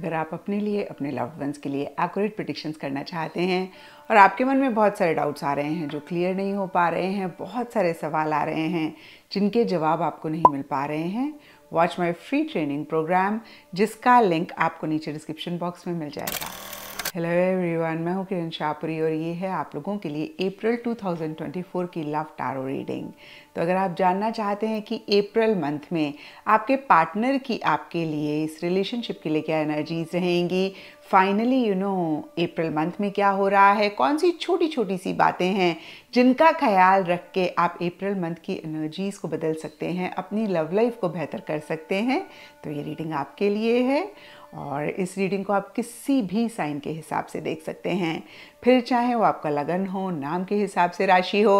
अगर आप अपने लिए अपने लव्ड वंस के लिए एक्यूरेट प्रडिक्शंस करना चाहते हैं और आपके मन में बहुत सारे डाउट्स आ रहे हैं जो क्लियर नहीं हो पा रहे हैं बहुत सारे सवाल आ रहे हैं जिनके जवाब आपको नहीं मिल पा रहे हैं watch my free training program जिसका लिंक आपको नीचे डिस्क्रिप्शन बॉक्स में मिल जाएगा हेलो एवरीवन मैं हूं किरण शाहपुरी और ये है आप लोगों के लिए अप्रैल 2024 की लव टारो रीडिंग तो अगर आप जानना चाहते हैं कि अप्रैल मंथ में आपके पार्टनर की आपके लिए इस रिलेशनशिप के लिए क्या एनर्जीज रहेंगी finally you know April month में क्या हो रहा है कौन सी छोटी छोटी सी बातें हैं जिनका ख्याल रख के आप अप्रैल मंथ की एनर्जीज़ को बदल सकते हैं अपनी लव लाइफ को बेहतर कर सकते हैं तो ये रीडिंग आपके लिए है और इस रीडिंग को आप किसी भी साइन के हिसाब से देख सकते हैं फिर चाहे वो आपका लगन हो नाम के हिसाब से राशि हो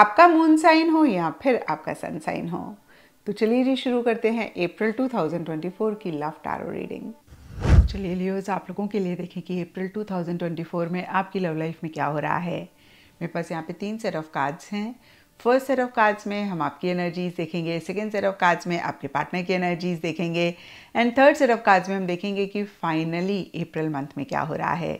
आपका मून साइन हो या फिर आपका सन साइन हो तो चलिए जी शुरू करते हैं अप्रैल 2024 की लव टारो रीडिंग चलिए लियोज आप लोगों के लिए देखें कि अप्रैल 2024 में आपकी लव लाइफ में क्या हो रहा है मेरे पास यहाँ पे तीन सेट ऑफ कार्ड्स हैं फर्स्ट सेट ऑफ कार्ड्स में हम आपकी एनर्जीज देखेंगे सेकेंड सेट ऑफ कार्ड्स में आपके पार्टनर की एनर्जीज देखेंगे and third set of cards में हम देखेंगे कि फाइनली अप्रैल मंथ में क्या हो रहा है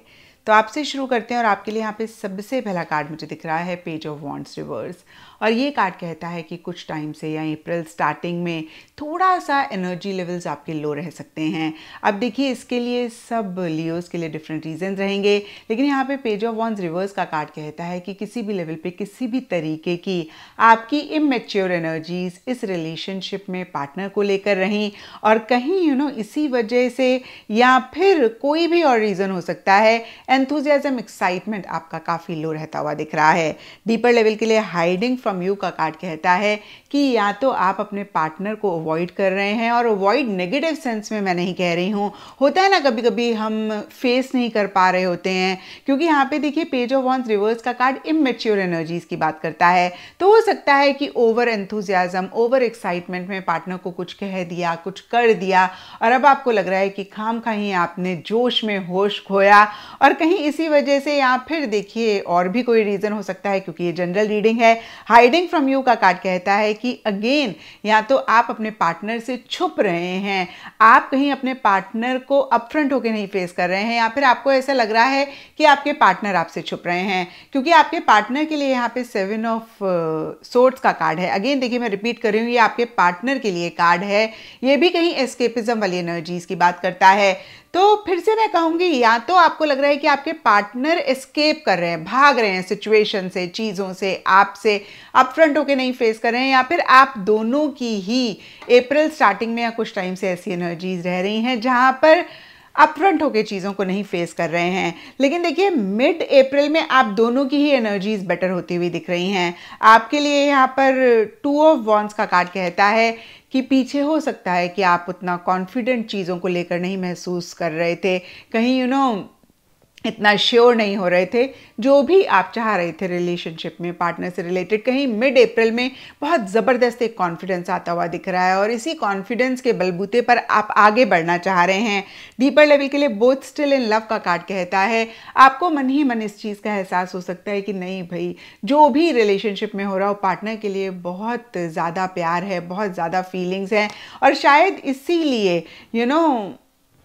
तो आपसे शुरू करते हैं और आपके लिए यहाँ पे सबसे पहला कार्ड मुझे दिख रहा है पेज ऑफ वॉन्ट्स रिवर्स और ये कार्ड कहता है कि कुछ टाइम से या अप्रैल स्टार्टिंग में थोड़ा सा एनर्जी लेवल्स आपके लो रह सकते हैं अब देखिए इसके लिए सब लियोज़ के लिए डिफरेंट रीजन रहेंगे लेकिन यहाँ पे पेज ऑफ वॉन्स रिवर्स का कार्ड कहता है कि किसी भी लेवल पे किसी भी तरीके की आपकी इमेच्योर एनर्जीज इस रिलेशनशिप में पार्टनर को लेकर रहीं और कहीं यू you नो know, इसी वजह से या फिर कोई भी और रीज़न हो सकता है एंथुजियाजम एक्साइटमेंट आपका काफ़ी लो रहता हुआ दिख रहा है डीपर लेवल के लिए हाइडिंग फ्रॉम यू का कार्ड कहता है कि या तो आप अपने पार्टनर को अवॉइड कर रहे हैं और अवॉइड नेगेटिव सेंस में मैं नहीं कह रही हूँ होता है ना कभी कभी हम फेस नहीं कर पा रहे होते हैं क्योंकि यहाँ पे देखिए पेज ऑफ वॉन्स रिवर्स का कार्ड इमेच्योर एनर्जीज की बात करता है तो हो सकता है कि ओवर एंथुजियाजम ओवर एक्साइटमेंट में पार्टनर को कुछ कह दिया कुछ कर दिया और अब आपको लग रहा है कि खाम खाही आपने जोश में होश खोया और कहीं इसी वजह से या फिर देखिए और भी कोई रीज़न हो सकता है क्योंकि ये जनरल रीडिंग है हाइडिंग फ्रॉम यू का कार्ड कहता है कि अगेन या तो आप अपने पार्टनर से छुप रहे हैं आप कहीं अपने पार्टनर को अपफ्रंट होकर नहीं फेस कर रहे हैं या फिर आपको ऐसा लग रहा है कि आपके पार्टनर आपसे छुप रहे हैं क्योंकि आपके पार्टनर के लिए यहाँ पे सेवन ऑफ सोर्ट्स का कार्ड है अगेन देखिए मैं रिपीट कर रही हूँ ये आपके पार्टनर के लिए कार्ड है ये भी कहीं एस्केपिज्म वाली एनर्जीज की बात करता है तो फिर से मैं कहूँगी या तो आपको लग रहा है कि आपके पार्टनर एस्केप कर रहे हैं भाग रहे हैं सिचुएशन से चीज़ों से आपसे आप फ्रंट होके नहीं फेस कर रहे हैं या फिर आप दोनों की ही अप्रैल स्टार्टिंग में या कुछ टाइम से ऐसी एनर्जीज रह रही हैं जहाँ पर अपफ्रंट होकर चीज़ों को नहीं फेस कर रहे हैं लेकिन देखिए मिड अप्रैल में आप दोनों की ही एनर्जीज बेटर होती हुई दिख रही हैं आपके लिए यहाँ पर टू ऑफ वॉन्स का कार्ड कहता है कि पीछे हो सकता है कि आप उतना कॉन्फिडेंट चीज़ों को लेकर नहीं महसूस कर रहे थे कहीं यू you नो know, इतना श्योर नहीं हो रहे थे जो भी आप चाह रहे थे रिलेशनशिप में पार्टनर से रिलेटेड कहीं मिड अप्रैल में बहुत ज़बरदस्त एक कॉन्फिडेंस आता हुआ दिख रहा है और इसी कॉन्फिडेंस के बलबूते पर आप आगे बढ़ना चाह रहे हैं डीपर लेवल के लिए बोथ स्टिल इन लव का कार्ड कहता है आपको मन ही मन इस चीज़ का एहसास हो सकता है कि नहीं भाई जो भी रिलेशनशिप में हो रहा हो पार्टनर के लिए बहुत ज़्यादा प्यार है बहुत ज़्यादा फीलिंग्स हैं और शायद इसीलिए यू you नो know,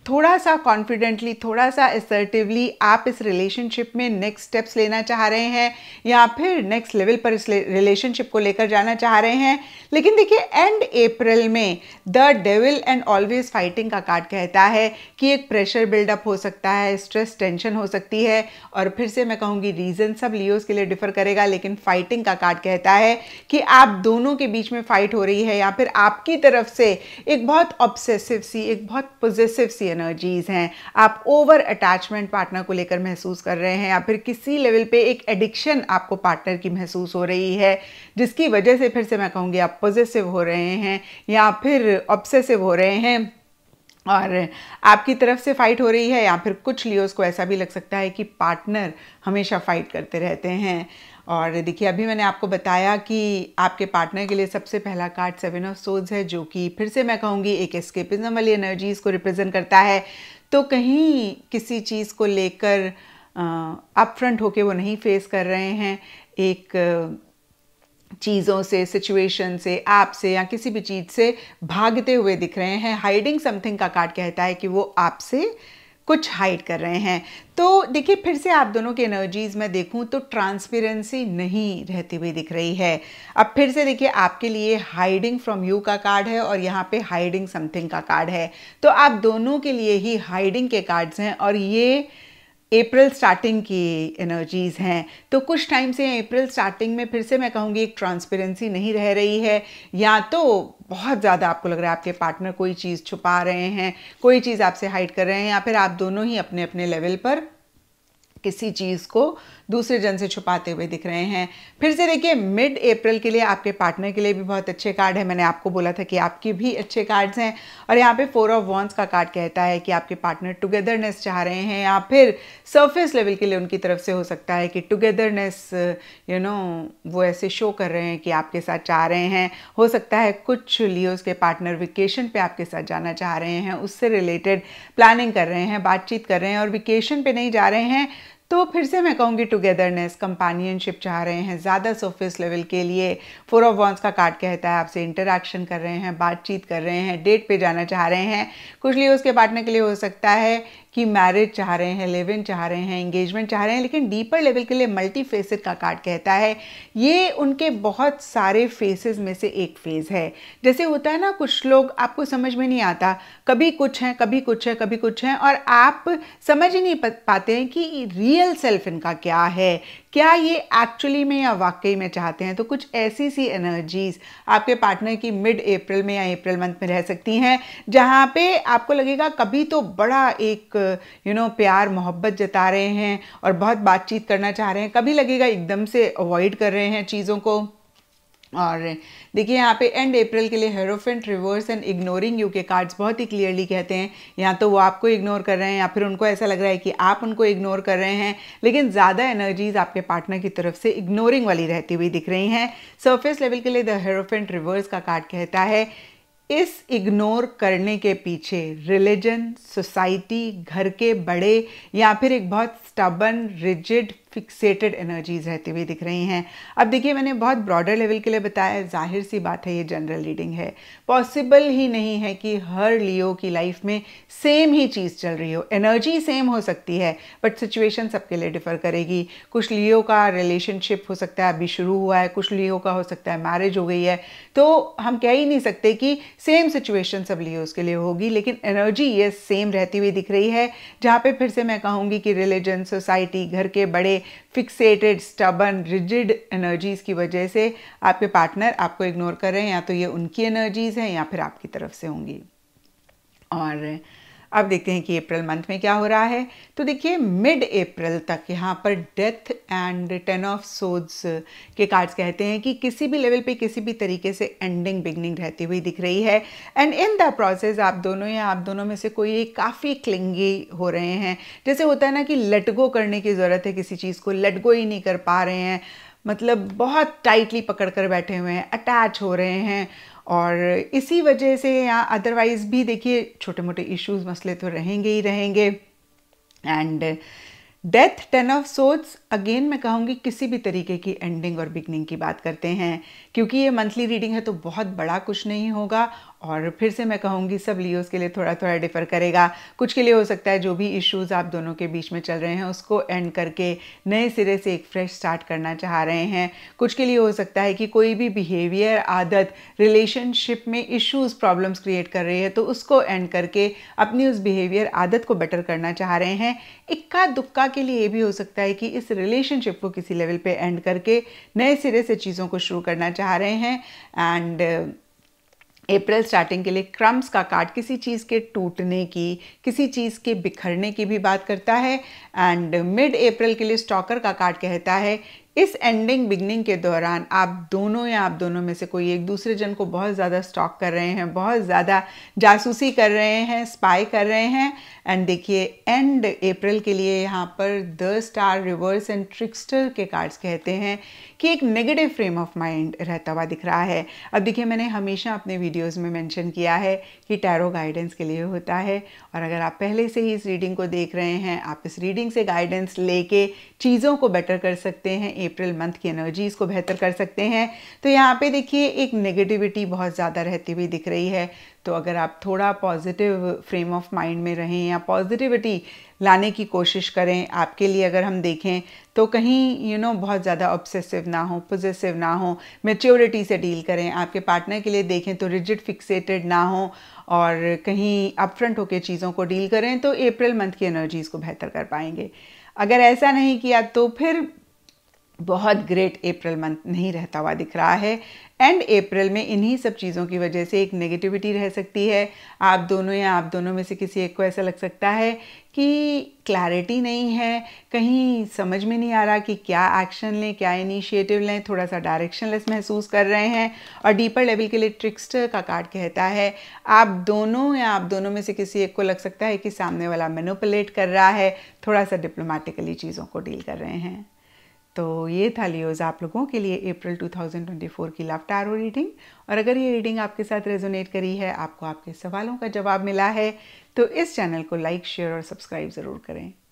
थोड़ा सा कॉन्फिडेंटली थोड़ा सा असर्टिवली आप इस रिलेशनशिप में नेक्स्ट स्टेप्स लेना चाह रहे हैं या फिर नेक्स्ट लेवल पर इस रिलेशनशिप को लेकर जाना चाह रहे हैं लेकिन देखिए एंड अप्रैल में the devil and always fighting का कार्ड कहता है कि एक प्रेशर बिल्डअप हो सकता है स्ट्रेस टेंशन हो सकती है और फिर से मैं कहूँगी रीज़न सब लियोज के लिए डिफर करेगा लेकिन फाइटिंग का कार्ड कहता है कि आप दोनों के बीच में फाइट हो रही है या फिर आपकी तरफ से एक बहुत ऑब्सेसिव सी एक बहुत पोजेसिव सी एनर्जीज़ हैं आप ओवर अटैचमेंट पार्टनर को लेकर महसूस कर रहे हैं या फिर किसी लेवल पे एक एडिक्शन आपको पार्टनर की महसूस हो रही है जिसकी वजह से फिर से मैं कहूँगी आप पॉजिटिव हो रहे हैं या फिर ऑब्सेसिव हो रहे हैं और आपकी तरफ से फाइट हो रही है या फिर कुछ लियोस को ऐसा भी लग सकता है कि पार्टनर हमेशा फाइट करते रहते हैं और देखिए अभी मैंने आपको बताया कि आपके पार्टनर के लिए सबसे पहला कार्ड सेवन ऑफ सोज है जो कि फिर से मैं कहूँगी एक एस्केपिज्म वाली एनर्जीज़ को रिप्रेजेंट करता है तो कहीं किसी चीज़ को लेकर अपफ्रंट होके वो नहीं फेस कर रहे हैं एक चीज़ों से सिचुएशन से ऐप से या किसी भी चीज़ से भागते हुए दिख रहे हैं हाइडिंग समथिंग का कार्ड कहता है कि वो आपसे कुछ हाइड कर रहे हैं तो देखिए फिर से आप दोनों की एनर्जीज़ में देखूं तो ट्रांसपेरेंसी नहीं रहती हुई दिख रही है अब फिर से देखिए आपके लिए हाइडिंग फ्रॉम यू का कार्ड है और यहाँ पे हाइडिंग समथिंग का कार्ड है तो आप दोनों के लिए ही हाइडिंग के कार्ड्स हैं और ये अप्रैल स्टार्टिंग की एनर्जीज़ हैं तो कुछ टाइम से अप्रैल स्टार्टिंग में फिर से मैं कहूँगी एक ट्रांसपेरेंसी नहीं रह रही है या तो बहुत ज़्यादा आपको लग रहा है आपके पार्टनर कोई चीज़ छुपा रहे हैं कोई चीज़ आपसे हाइड कर रहे हैं या फिर आप दोनों ही अपने अपने लेवल पर किसी चीज़ को दूसरे जन से छुपाते हुए दिख रहे हैं फिर से देखिए मिड अप्रैल के लिए आपके पार्टनर के लिए भी बहुत अच्छे कार्ड है मैंने आपको बोला था कि आपके भी अच्छे कार्ड्स हैं और यहाँ पे फोर ऑफ वॉन्स का कार्ड कहता है कि आपके पार्टनर टुगेदरनेस चाह रहे हैं या फिर सरफेस लेवल के लिए उनकी तरफ से हो सकता है कि टुगेदरनेस यू नो वो ऐसे शो कर रहे हैं कि आपके साथ चाह रहे हैं हो सकता है कुछ लियोज के पार्टनर वेकेशन पर आपके साथ जाना चाह रहे हैं उससे रिलेटेड प्लानिंग कर रहे हैं बातचीत कर रहे हैं और वेकेशन पर नहीं जा रहे हैं तो फिर से मैं कहूँगी टुगेदरनेस कंपेनियनशिप चाह रहे हैं ज़्यादा सोफिस लेवल के लिए फोर ऑफ वॉन्स का कार्ड कहता है आपसे इंटरेक्शन कर रहे हैं बातचीत कर रहे हैं डेट पे जाना चाह रहे हैं कुछ लिए उसके पार्टनर के लिए हो सकता है कि मैरिज चाह रहे हैं लिव इन चाह रहे हैं इंगेजमेंट चाह रहे हैं लेकिन डीपर लेवल के लिए मल्टी फेसिस का कार्ड कहता है ये उनके बहुत सारे फेसेस में से एक फेज़ है जैसे होता है ना कुछ लोग आपको समझ में नहीं आता कभी कुछ है कभी कुछ है कभी कुछ है और आप समझ ही नहीं पाते हैं कि री रियल सेल्फ इनका क्या है क्या ये एक्चुअली में या वाकई में चाहते हैं तो कुछ ऐसी सी एनर्जीज आपके पार्टनर की मिड अप्रैल में या अप्रैल मंथ में रह सकती हैं जहाँ पे आपको लगेगा कभी तो बड़ा एक यू you नो know, प्यार मोहब्बत जता रहे हैं और बहुत बातचीत करना चाह रहे हैं कभी लगेगा एकदम से अवॉइड कर रहे हैं चीज़ों को और देखिए यहाँ पे एंड अप्रैल के लिए hierophant reverse and ignoring you के कार्ड्स बहुत ही क्लियरली कहते हैं या तो वो आपको इग्नोर कर रहे हैं या फिर उनको ऐसा लग रहा है कि आप उनको इग्नोर कर रहे हैं लेकिन ज़्यादा एनर्जीज आपके पार्टनर की तरफ से इग्नोरिंग वाली रहती हुई दिख रही हैं सर्फेस लेवल के लिए द हेरोफेंट रिवर्स का कार्ड कहता है इस इग्नोर करने के पीछे रिलीजन सोसाइटी घर के बड़े या फिर एक बहुत स्टबन रिजिड फिक्सेटेड एनर्जीज रहती हुई दिख रही हैं अब देखिए मैंने बहुत ब्रॉडर लेवल के लिए बताया जाहिर सी बात है ये जनरल रीडिंग है पॉसिबल ही नहीं है कि हर लियो की लाइफ में सेम ही चीज़ चल रही हो एनर्जी सेम हो सकती है बट सिचुएशन सबके लिए डिफर करेगी कुछ लियो का रिलेशनशिप हो सकता है अभी शुरू हुआ है कुछ लियो का हो सकता है मैरिज हो गई है तो हम कह ही नहीं सकते कि सेम सिचुएशन सब लियोज़ के लिए होगी लेकिन एनर्जी ये सेम रहती हुई दिख रही है जहाँ पे फिर से मैं कहूँगी कि रिलीजन सोसाइटी घर के बड़े फिक्सेटेड स्टबन रिजिड एनर्जीज़ की वजह से आपके पार्टनर आपको इग्नोर कर रहे हैं या तो ये उनकी एनर्जीज़ हैं या फिर आपकी तरफ से होंगी और अब देखते हैं कि अप्रैल मंथ में क्या हो रहा है तो देखिए मिड अप्रैल तक यहाँ पर death and ten of swords के कार्ड्स कहते हैं कि किसी भी लेवल पे किसी भी तरीके से एंडिंग बिगनिंग रहती हुई दिख रही है एंड इन द प्रोसेस आप दोनों या आप दोनों में से कोई एक काफ़ी क्लिंगी हो रहे हैं जैसे होता है ना कि लटगो करने की ज़रूरत है किसी चीज़ को लटगो ही नहीं कर पा रहे हैं मतलब बहुत टाइटली पकड़ कर बैठे हुए हैं अटैच हो रहे हैं और इसी वजह से या अदरवाइज़ भी देखिए छोटे मोटे इश्यूज मसले तो रहेंगे ही रहेंगे and death ten of swords again मैं कहूँगी किसी भी तरीके की एंडिंग और बिगनिंग की बात करते हैं क्योंकि ये मंथली रीडिंग है तो बहुत बड़ा कुछ नहीं होगा और फिर से मैं कहूँगी सब लियोज़ के लिए थोड़ा थोड़ा डिफ़र करेगा कुछ के लिए हो सकता है जो भी इश्यूज़ आप दोनों के बीच में चल रहे हैं उसको एंड करके नए सिरे से एक फ्रेश स्टार्ट करना चाह रहे हैं कुछ के लिए हो सकता है कि कोई भी बिहेवियर आदत रिलेशनशिप में इश्यूज़ प्रॉब्लम्स क्रिएट कर रही है तो उसको एंड करके अपनी उस बिहेवियर आदत को बेटर करना चाह रहे हैं इक्का दुक्का के लिए ये भी हो सकता है कि इस रिलेशनशिप को किसी लेवल पर एंड करके नए सिरे से चीज़ों को शुरू करना चाह रहे हैं एंड अप्रैल स्टार्टिंग के लिए क्रम्स का कार्ड किसी चीज़ के टूटने की किसी चीज़ के बिखरने की भी बात करता है एंड मिड अप्रैल के लिए स्टॉकर का कार्ड कहता है इस एंडिंग बिगनिंग के दौरान आप दोनों या आप दोनों में से कोई एक दूसरे जन को बहुत ज़्यादा स्टॉक कर रहे हैं बहुत ज़्यादा जासूसी कर रहे हैं स्पाई कर रहे हैं एंड देखिए एंड अप्रैल के लिए यहाँ पर the star reverse and trickster के कार्ड्स कहते हैं कि एक नेगेटिव फ्रेम ऑफ माइंड रहता हुआ दिख रहा है अब देखिए मैंने हमेशा अपने वीडियोज़ में मैंशन किया है कि टैरो गाइडेंस के लिए होता है और अगर आप पहले से ही इस रीडिंग को देख रहे हैं आप इस रीडिंग से गाइडेंस लेके चीज़ों को बेटर कर सकते हैं अप्रैल मंथ की एनर्जी इसको बेहतर कर सकते हैं तो यहाँ पे देखिए एक नेगेटिविटी बहुत ज़्यादा रहती हुई दिख रही है तो अगर आप थोड़ा पॉजिटिव फ्रेम ऑफ माइंड में रहें या पॉजिटिविटी लाने की कोशिश करें आपके लिए अगर हम देखें तो कहीं यू नो बहुत ज़्यादा ऑब्सेसिव ना हो पोजेसिव ना हो मेच्योरिटी से डील करें आपके पार्टनर के लिए देखें तो रिजिड फिक्सेटेड ना हो और कहीं अपफ्रंट होकर चीज़ों को डील करें तो अप्रैल मंथ की एनर्जीज़ को बेहतर कर पाएंगे अगर ऐसा नहीं किया तो फिर बहुत ग्रेट अप्रैल मंथ नहीं रहता हुआ दिख रहा है एंड अप्रैल में इन्हीं सब चीज़ों की वजह से एक नेगेटिविटी रह सकती है आप दोनों या आप दोनों में से किसी एक को ऐसा लग सकता है कि क्लैरिटी नहीं है कहीं समझ में नहीं आ रहा कि क्या एक्शन लें क्या इनिशिएटिव लें थोड़ा सा डायरेक्शनलेस महसूस कर रहे हैं और डीपर लेवल के लिए ट्रिक्स्टर का कार्ड कहता है आप दोनों या आप दोनों में से किसी एक को लग सकता है कि सामने वाला मेनोपलेट कर रहा है थोड़ा सा डिप्लोमेटिकली चीज़ों को डील कर रहे हैं तो ये था लियोज आप लोगों के लिए अप्रैल 2024 की लव टैरो रीडिंग और अगर ये रीडिंग आपके साथ रेजोनेट करी है आपको आपके सवालों का जवाब मिला है तो इस चैनल को लाइक शेयर और सब्सक्राइब ज़रूर करें